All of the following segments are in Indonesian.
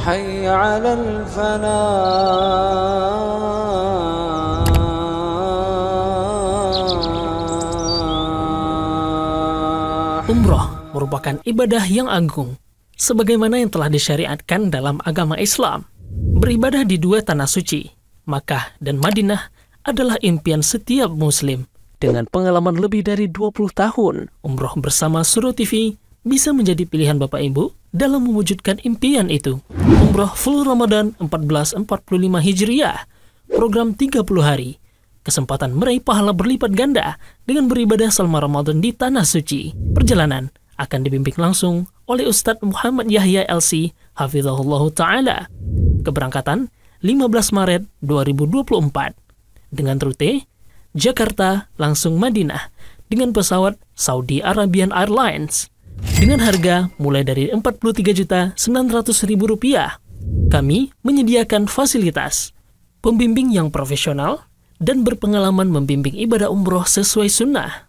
حي على الفناء Umrah merupakan ibadah yang agung, sebagaimana yang telah disyariatkan dalam agama Islam. Beribadah di dua tanah suci, Makkah dan Madinah, adalah impian setiap muslim. Dengan pengalaman lebih dari 20 tahun, umroh bersama Suro TV bisa menjadi pilihan Bapak Ibu dalam mewujudkan impian itu. Umroh full Ramadan 1445 Hijriah, program 30 hari, kesempatan meraih pahala berlipat ganda dengan beribadah selama Ramadan di Tanah Suci. Perjalanan akan dibimbing langsung oleh Ustadz Muhammad Yahya LC, Hafizahullah Ta'ala. Keberangkatan 15 Maret 2024 dengan rute Jakarta langsung Madinah dengan pesawat Saudi Arabian Airlines. Dengan harga mulai dari Rp43.900.000, kami menyediakan fasilitas pembimbing yang profesional dan berpengalaman membimbing ibadah umroh sesuai sunnah,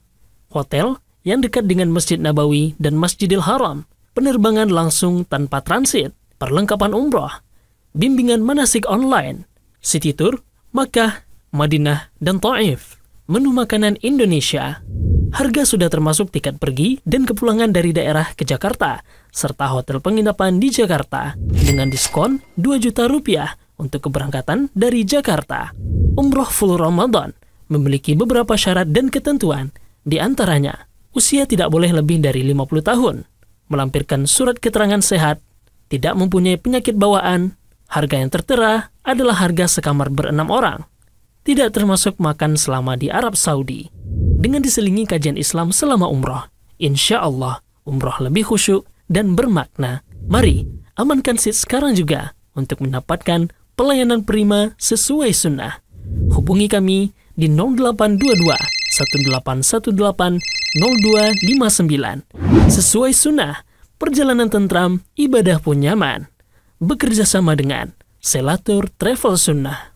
hotel yang dekat dengan Masjid Nabawi dan Masjidil Haram, penerbangan langsung tanpa transit, perlengkapan umroh, bimbingan manasik online, city tour, Makkah, Madinah, dan Taif, menu makanan Indonesia, Harga sudah termasuk tiket pergi dan kepulangan dari daerah ke Jakarta, serta hotel penginapan di Jakarta, dengan diskon 2 juta rupiah untuk keberangkatan dari Jakarta. Umroh full Ramadan memiliki beberapa syarat dan ketentuan, di antaranya, usia tidak boleh lebih dari 50 tahun, melampirkan surat keterangan sehat, tidak mempunyai penyakit bawaan, harga yang tertera adalah harga sekamar berenam orang, tidak termasuk makan selama di Arab Saudi dengan diselingi kajian Islam selama umroh. Insya Allah, umroh lebih khusyuk dan bermakna. Mari, amankan seat sekarang juga untuk mendapatkan pelayanan prima sesuai sunnah. Hubungi kami di 0822 1818 0259. Sesuai sunnah, perjalanan tentram, ibadah pun nyaman. Bekerja sama dengan Selatur Travel Sunnah.